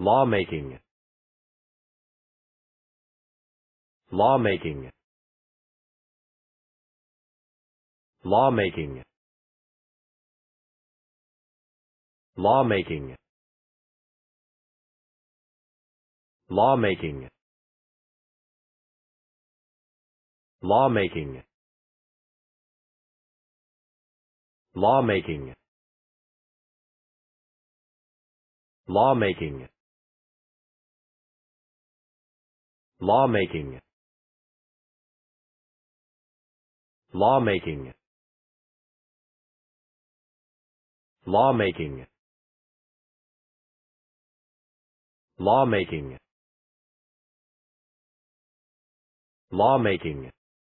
lawmaking lawmaking lawmaking lawmaking lawmaking lawmaking lawmaking lawmaking lawmaking lawmaking lawmaking lawmaking lawmaking